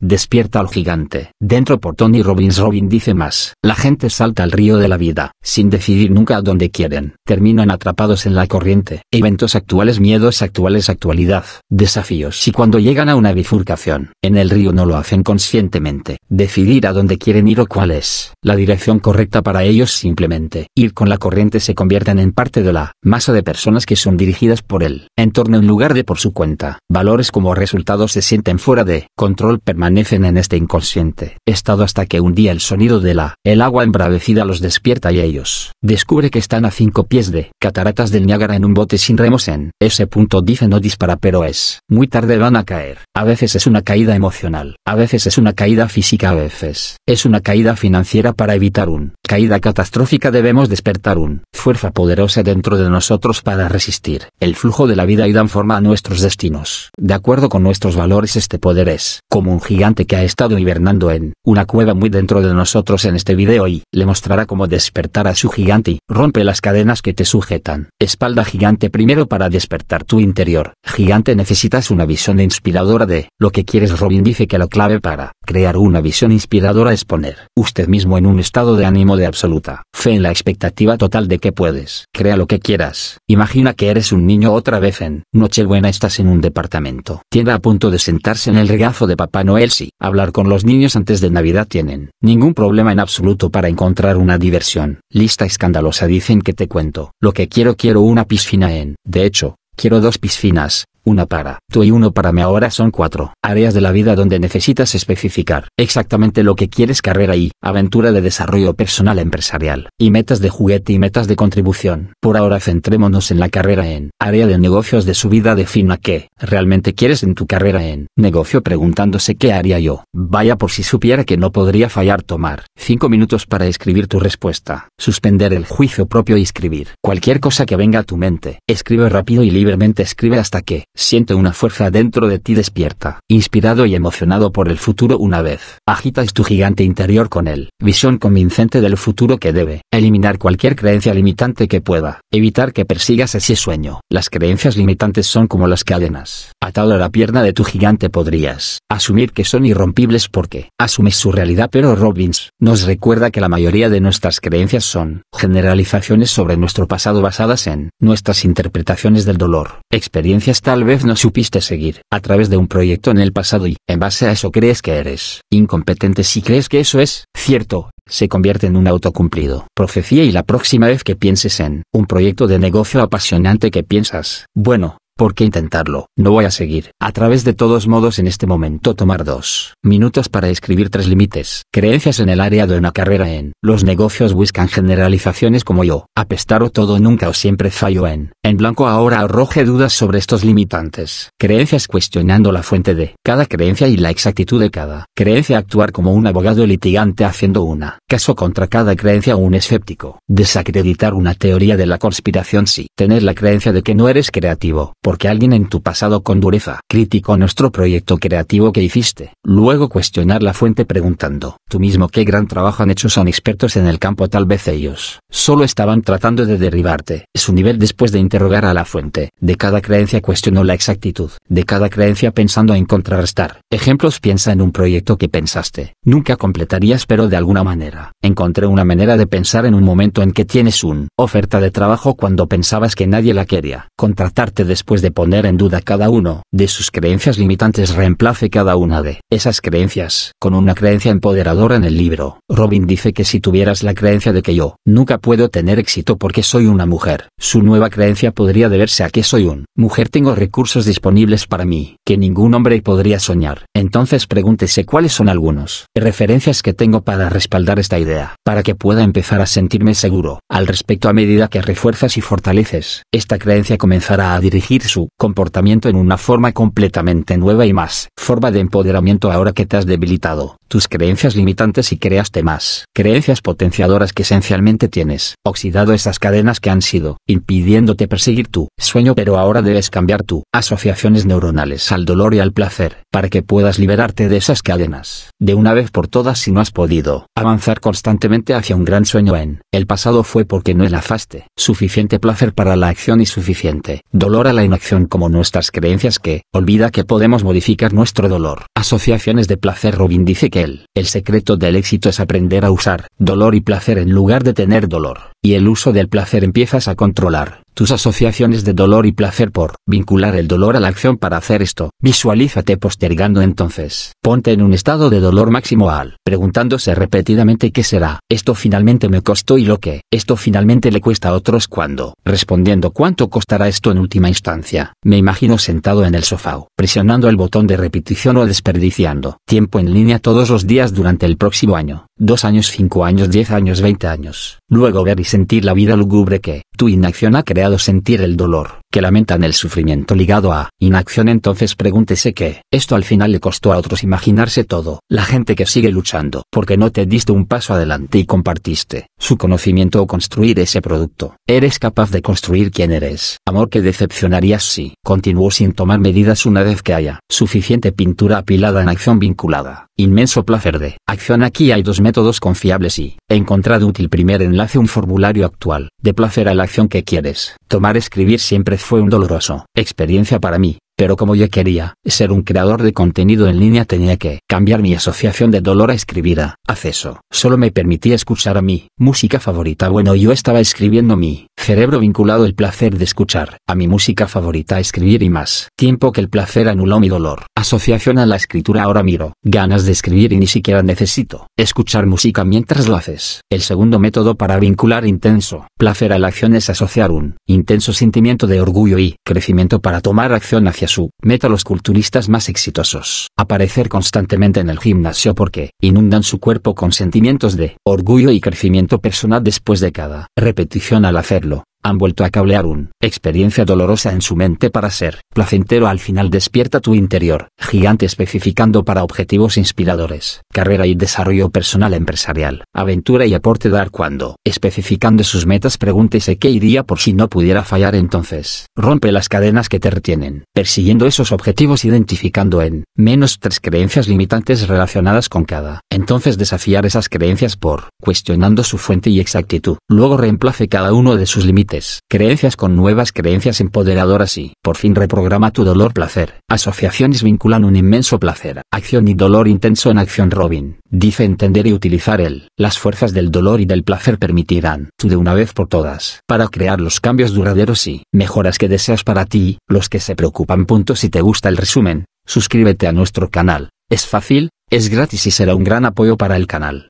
Despierta al gigante. Dentro por Tony Robbins Robin dice más. La gente salta al río de la vida, sin decidir nunca a dónde quieren. Terminan atrapados en la corriente. Eventos actuales, miedos actuales, actualidad, desafíos. Y cuando llegan a una bifurcación, en el río no lo hacen conscientemente. Decidir a dónde quieren ir o cuál es la dirección correcta para ellos simplemente. Ir con la corriente se convierten en parte de la masa de personas que son dirigidas por él. En torno en lugar de por su cuenta. Valores como resultado se sienten fuera de control permanente permanecen en este inconsciente estado hasta que un día el sonido de la el agua embravecida los despierta y ellos descubre que están a cinco pies de cataratas del Niágara en un bote sin remos en ese punto dice no dispara pero es muy tarde van a caer. A veces es una caída emocional, a veces es una caída física, a veces es una caída financiera para evitar un caída catastrófica debemos despertar un fuerza poderosa dentro de nosotros para resistir el flujo de la vida y dar forma a nuestros destinos. De acuerdo con nuestros valores este poder es como un gigante que ha estado hibernando en una cueva muy dentro de nosotros en este video y le mostrará cómo despertar a su gigante y rompe las cadenas que te sujetan. Espalda gigante primero para despertar tu interior. Gigante necesitas una visión inspiradora de lo que quieres. Robin dice que la clave para crear una visión inspiradora es poner usted mismo en un estado de ánimo de absoluta. Fe en la expectativa total de que puedes. Crea lo que quieras. Imagina que eres un niño otra vez en Nochebuena estás en un departamento. Tienda a punto de sentarse en el regazo de Papá Noel si hablar con los niños antes de Navidad tienen ningún problema en absoluto para encontrar una diversión. Lista escandalosa dicen que te cuento. Lo que quiero quiero una piscina en. De hecho, Quiero dos piscinas, una para tú y uno para mí ahora son cuatro áreas de la vida donde necesitas especificar exactamente lo que quieres carrera y aventura de desarrollo personal empresarial y metas de juguete y metas de contribución. Por ahora centrémonos en la carrera en área de negocios de su vida defina qué realmente quieres en tu carrera en negocio preguntándose qué haría yo. Vaya por si supiera que no podría fallar tomar cinco minutos para escribir tu respuesta, suspender el juicio propio y escribir cualquier cosa que venga a tu mente. Escribe rápido y libremente escribe hasta que Siente una fuerza dentro de ti despierta. Inspirado y emocionado por el futuro una vez. Agitas tu gigante interior con él. Visión convincente del futuro que debe. Eliminar cualquier creencia limitante que pueda. Evitar que persigas ese sueño. Las creencias limitantes son como las cadenas atado a la pierna de tu gigante podrías asumir que son irrompibles porque asumes su realidad pero Robbins nos recuerda que la mayoría de nuestras creencias son generalizaciones sobre nuestro pasado basadas en nuestras interpretaciones del dolor, experiencias tal vez no supiste seguir a través de un proyecto en el pasado y en base a eso crees que eres incompetente si crees que eso es cierto, se convierte en un autocumplido. Profecía y la próxima vez que pienses en un proyecto de negocio apasionante que piensas, bueno, ¿Por qué intentarlo? No voy a seguir. A través de todos modos en este momento tomar dos minutos para escribir tres límites. Creencias en el área de una carrera en los negocios buscan generalizaciones como yo. Apestar o todo nunca o siempre fallo en. En blanco ahora arroje dudas sobre estos limitantes. Creencias cuestionando la fuente de cada creencia y la exactitud de cada creencia. Actuar como un abogado litigante haciendo una caso contra cada creencia o un escéptico. Desacreditar una teoría de la conspiración si tener la creencia de que no eres creativo porque alguien en tu pasado con dureza criticó nuestro proyecto creativo que hiciste. Luego cuestionar la fuente preguntando, tú mismo qué gran trabajo han hecho son expertos en el campo tal vez ellos, solo estaban tratando de derribarte. Su nivel después de interrogar a la fuente, de cada creencia cuestionó la exactitud, de cada creencia pensando en contrarrestar. Ejemplos piensa en un proyecto que pensaste, nunca completarías pero de alguna manera. Encontré una manera de pensar en un momento en que tienes un oferta de trabajo cuando pensabas que nadie la quería, contratarte después de poner en duda cada uno de sus creencias limitantes reemplace cada una de esas creencias con una creencia empoderadora en el libro. Robin dice que si tuvieras la creencia de que yo nunca puedo tener éxito porque soy una mujer, su nueva creencia podría deberse a que soy un mujer tengo recursos disponibles para mí que ningún hombre podría soñar. Entonces pregúntese cuáles son algunos referencias que tengo para respaldar esta idea, para que pueda empezar a sentirme seguro al respecto a medida que refuerzas y fortaleces. Esta creencia comenzará a dirigirse su comportamiento en una forma completamente nueva y más forma de empoderamiento ahora que te has debilitado tus creencias limitantes y creaste más creencias potenciadoras que esencialmente tienes oxidado esas cadenas que han sido impidiéndote perseguir tu sueño pero ahora debes cambiar tu asociaciones neuronales al dolor y al placer para que puedas liberarte de esas cadenas de una vez por todas si no has podido avanzar constantemente hacia un gran sueño en el pasado fue porque no enlazaste suficiente placer para la acción y suficiente dolor a la inocencia acción como nuestras creencias que olvida que podemos modificar nuestro dolor. Asociaciones de placer Robin dice que el, el secreto del éxito es aprender a usar dolor y placer en lugar de tener dolor y el uso del placer empiezas a controlar tus asociaciones de dolor y placer por vincular el dolor a la acción para hacer esto. Visualízate postergando entonces. Ponte en un estado de dolor máximo al preguntándose repetidamente qué será. Esto finalmente me costó y lo que esto finalmente le cuesta a otros cuando respondiendo cuánto costará esto en última instancia. Me imagino sentado en el sofá, presionando el botón de repetición o desperdiciando tiempo en línea todos los días durante el próximo año dos años, cinco años, diez años, veinte años. Luego ver y sentir la vida lúgubre que tu inacción ha creado sentir el dolor, que lamentan el sufrimiento ligado a inacción. Entonces pregúntese que esto al final le costó a otros imaginarse todo, la gente que sigue luchando, porque no te diste un paso adelante y compartiste su conocimiento o construir ese producto. Eres capaz de construir quién eres. Amor que decepcionarías si continuó sin tomar medidas una vez que haya suficiente pintura apilada en acción vinculada. Inmenso placer de acción. Aquí hay dos métodos confiables y encontrado útil primer enlace un formulario actual de placer a la acción que quieres tomar escribir siempre fue un doloroso experiencia para mí pero como yo quería ser un creador de contenido en línea tenía que cambiar mi asociación de dolor a escribir a acceso. Solo me permitía escuchar a mi música favorita. Bueno, yo estaba escribiendo mi cerebro vinculado el placer de escuchar a mi música favorita escribir y más. Tiempo que el placer anuló mi dolor. Asociación a la escritura ahora miro. Ganas de escribir y ni siquiera necesito escuchar música mientras lo haces. El segundo método para vincular intenso placer a la acción es asociar un intenso sentimiento de orgullo y crecimiento para tomar acción hacia su meta los culturistas más exitosos. Aparecer constantemente en el gimnasio porque inundan su cuerpo con sentimientos de orgullo y crecimiento personal después de cada repetición al hacerlo han vuelto a cablear un experiencia dolorosa en su mente para ser placentero al final despierta tu interior, gigante especificando para objetivos inspiradores, carrera y desarrollo personal empresarial, aventura y aporte dar cuando, especificando sus metas pregúntese qué iría por si no pudiera fallar entonces, rompe las cadenas que te retienen, persiguiendo esos objetivos identificando en menos tres creencias limitantes relacionadas con cada, entonces desafiar esas creencias por cuestionando su fuente y exactitud, luego reemplace cada uno de sus límites Creencias con nuevas creencias empoderadoras y, por fin, reprograma tu dolor-placer. Asociaciones vinculan un inmenso placer, acción y dolor intenso en acción Robin. Dice entender y utilizar el, las fuerzas del dolor y del placer permitirán, tú de una vez por todas, para crear los cambios duraderos y mejoras que deseas para ti, los que se preocupan. Punto si te gusta el resumen, suscríbete a nuestro canal. Es fácil, es gratis y será un gran apoyo para el canal.